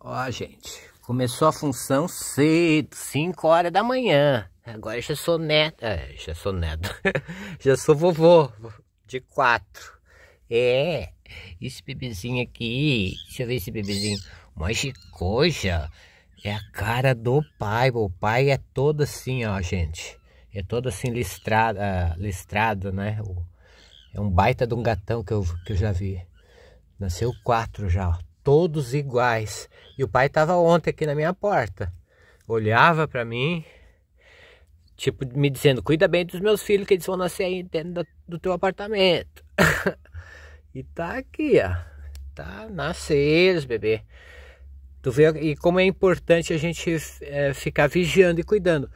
Ó, gente, começou a função cedo, 5 horas da manhã. Agora já sou neto, é, já sou neto, já sou vovô de quatro. É, esse bebezinho aqui, deixa eu ver esse bebezinho. Mas de coisa, é a cara do pai. O pai é todo assim, ó, gente. É todo assim listrado, ah, listrado né? é um baita de um gatão que eu, que eu já vi. Nasceu quatro já, ó todos iguais. E o pai estava ontem aqui na minha porta, olhava para mim, tipo me dizendo: cuida bem dos meus filhos que eles vão nascer aí dentro do teu apartamento. e tá aqui, ó, tá eles, bebê. Tu vê e como é importante a gente é, ficar vigiando e cuidando.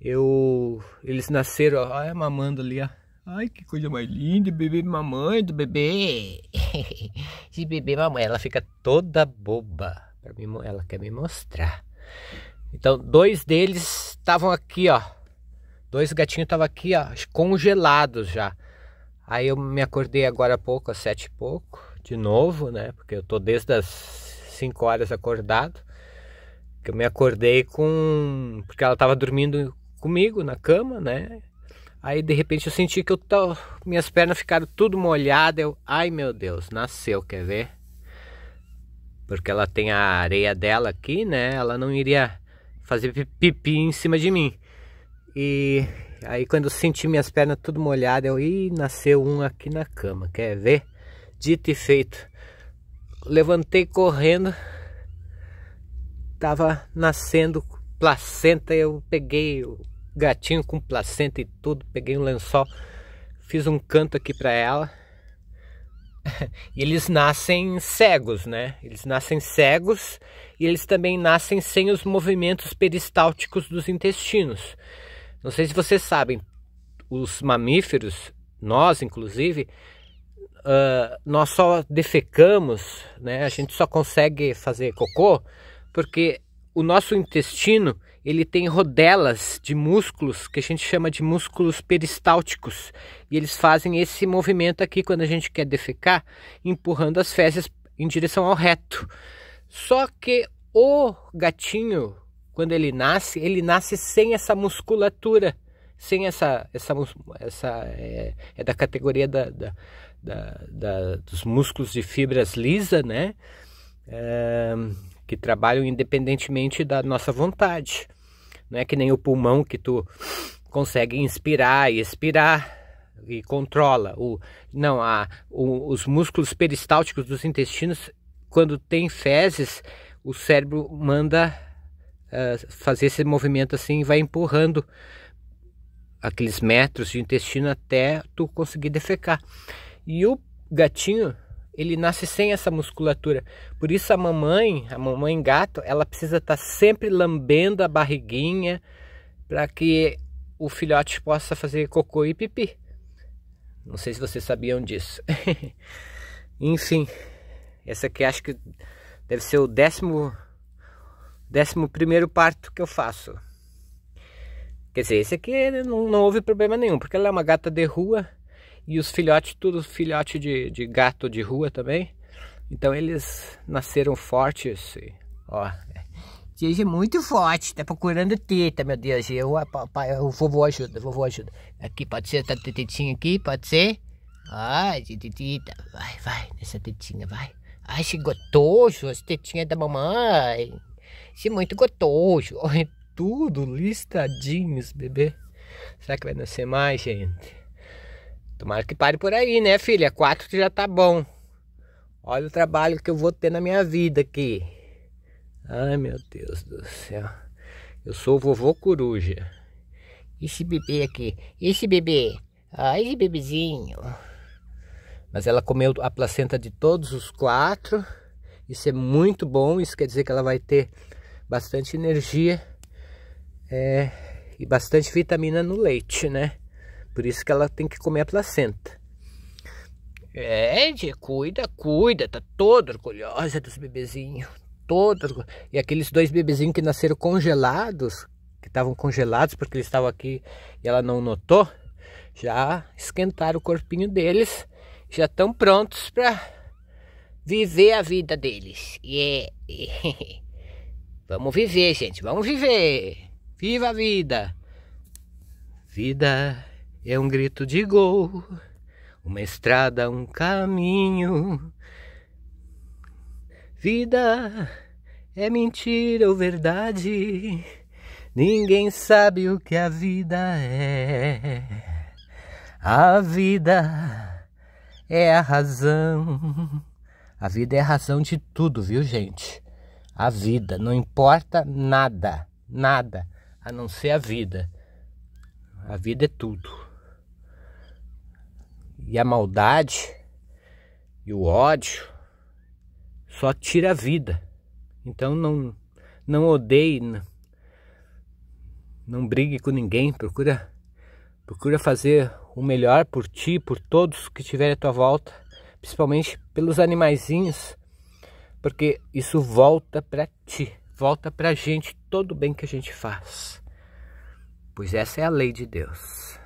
Eu, eles nasceram, ó, olha mamando ali, ó. Ai, que coisa mais linda, bebê mamãe do bebê. Se bebê mamãe, ela fica toda boba. mim, ela quer me mostrar. Então, dois deles estavam aqui, ó. Dois gatinhos estavam aqui, ó, congelados já. Aí eu me acordei agora há pouco, às sete e pouco, de novo, né? Porque eu tô desde as cinco horas acordado. Que eu me acordei com. Porque ela tava dormindo comigo na cama, né? Aí de repente eu senti que eu tô, minhas pernas ficaram tudo molhadas. Eu, ai meu Deus, nasceu, quer ver? Porque ela tem a areia dela aqui, né? Ela não iria fazer pipi em cima de mim. E aí quando eu senti minhas pernas tudo molhadas, eu, ih, nasceu um aqui na cama, quer ver? Dito e feito. Levantei correndo. Tava nascendo placenta, eu peguei, o gatinho com placenta e tudo. Peguei um lençol, fiz um canto aqui para ela. e eles nascem cegos, né? Eles nascem cegos e eles também nascem sem os movimentos peristálticos dos intestinos. Não sei se vocês sabem, os mamíferos, nós inclusive, uh, nós só defecamos, né? A gente só consegue fazer cocô porque o nosso intestino ele tem rodelas de músculos que a gente chama de músculos peristálticos e eles fazem esse movimento aqui quando a gente quer defecar, empurrando as fezes em direção ao reto. Só que o gatinho, quando ele nasce, ele nasce sem essa musculatura, sem essa essa essa é, é da categoria da, da, da, da, dos músculos de fibras lisa, né? É que trabalham independentemente da nossa vontade. Não é que nem o pulmão que tu consegue inspirar e expirar e controla o não a o, os músculos peristálticos dos intestinos quando tem fezes o cérebro manda uh, fazer esse movimento assim e vai empurrando aqueles metros de intestino até tu conseguir defecar e o gatinho ele nasce sem essa musculatura. Por isso a mamãe, a mamãe gato, ela precisa estar tá sempre lambendo a barriguinha para que o filhote possa fazer cocô e pipi. Não sei se vocês sabiam disso. Enfim, essa aqui acho que deve ser o décimo, décimo primeiro parto que eu faço. Quer dizer, esse aqui não, não houve problema nenhum, porque ela é uma gata de rua e os filhotes, tudo filhote de, de gato de rua também. Então eles nasceram fortes. Ó, seja muito forte, tá procurando teta, meu Deus. Eu, o vovô ajuda, vovô ajuda. Aqui, pode ser tá tetinha aqui, pode ser? Ai, tetita, vai, vai, nessa tetinha, vai. Ai, que gostoso, as tetinhas da mamãe. Se é muito gotoso. Olha, tudo listadinhos, bebê. Será que vai nascer mais, gente? Tomara que pare por aí, né, filha? Quatro já tá bom. Olha o trabalho que eu vou ter na minha vida aqui. Ai, meu Deus do céu. Eu sou o vovô coruja. Esse bebê aqui. Esse bebê. ai ah, esse bebezinho. Mas ela comeu a placenta de todos os quatro. Isso é muito bom. Isso quer dizer que ela vai ter bastante energia. É, e bastante vitamina no leite, né? Por isso que ela tem que comer a placenta. É, cuida, cuida, tá toda orgulhosa dos bebezinhos, toda E aqueles dois bebezinhos que nasceram congelados, que estavam congelados porque eles estavam aqui e ela não notou, já esquentaram o corpinho deles, já estão prontos para viver a vida deles. E yeah. vamos viver, gente, vamos viver. Viva a vida. Vida é um grito de gol, uma estrada, um caminho. Vida é mentira ou verdade, ninguém sabe o que a vida é. A vida é a razão. A vida é a razão de tudo, viu, gente? A vida, não importa nada, nada, a não ser a vida. A vida é tudo e a maldade e o ódio só tira a vida. Então não não odeie, não, não brigue com ninguém, procura procura fazer o melhor por ti, por todos que estiverem à tua volta, principalmente pelos animaizinhos, porque isso volta para ti, volta para a gente todo o bem que a gente faz. Pois essa é a lei de Deus.